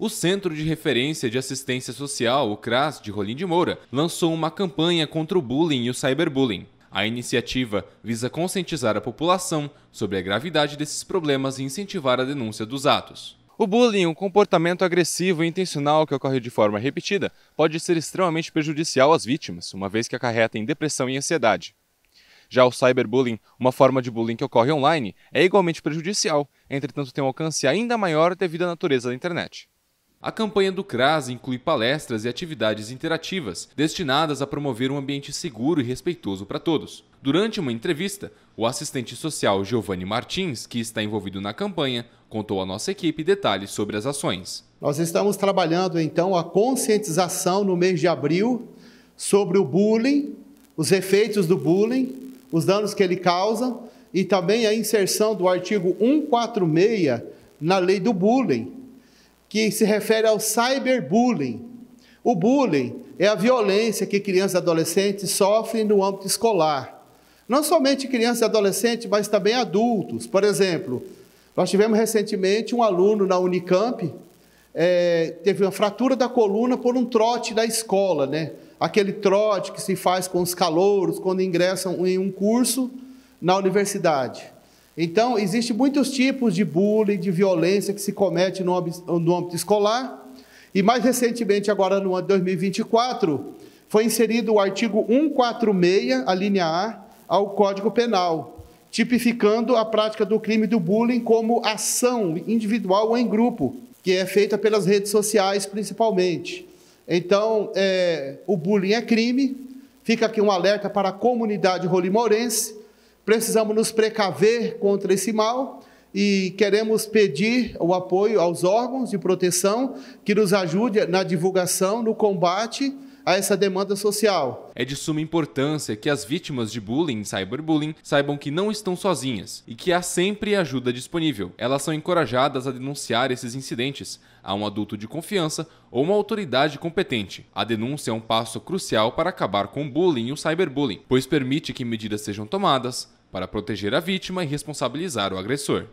O Centro de Referência de Assistência Social, o CRAS, de Rolim de Moura, lançou uma campanha contra o bullying e o cyberbullying. A iniciativa visa conscientizar a população sobre a gravidade desses problemas e incentivar a denúncia dos atos. O bullying, um comportamento agressivo e intencional que ocorre de forma repetida, pode ser extremamente prejudicial às vítimas, uma vez que acarreta em depressão e ansiedade. Já o cyberbullying, uma forma de bullying que ocorre online, é igualmente prejudicial, entretanto tem um alcance ainda maior devido à natureza da internet. A campanha do CRAS inclui palestras e atividades interativas destinadas a promover um ambiente seguro e respeitoso para todos. Durante uma entrevista, o assistente social Giovanni Martins, que está envolvido na campanha, contou à nossa equipe detalhes sobre as ações. Nós estamos trabalhando então a conscientização no mês de abril sobre o bullying, os efeitos do bullying, os danos que ele causa e também a inserção do artigo 146 na lei do bullying, que se refere ao cyberbullying. O bullying é a violência que crianças e adolescentes sofrem no âmbito escolar. Não somente crianças e adolescentes, mas também adultos. Por exemplo, nós tivemos recentemente um aluno na Unicamp, é, teve uma fratura da coluna por um trote da escola, né? Aquele trote que se faz com os calouros quando ingressam em um curso na universidade. Então, existem muitos tipos de bullying, de violência que se comete no âmbito escolar. E mais recentemente, agora no ano de 2024, foi inserido o artigo 146, a linha A, ao Código Penal, tipificando a prática do crime do bullying como ação individual ou em grupo, que é feita pelas redes sociais principalmente. Então, é, o bullying é crime. Fica aqui um alerta para a comunidade rolimorense Precisamos nos precaver contra esse mal e queremos pedir o apoio aos órgãos de proteção que nos ajude na divulgação, no combate a essa demanda social. É de suma importância que as vítimas de bullying e cyberbullying saibam que não estão sozinhas e que há sempre ajuda disponível. Elas são encorajadas a denunciar esses incidentes a um adulto de confiança ou uma autoridade competente. A denúncia é um passo crucial para acabar com o bullying e o cyberbullying, pois permite que medidas sejam tomadas, para proteger a vítima e responsabilizar o agressor.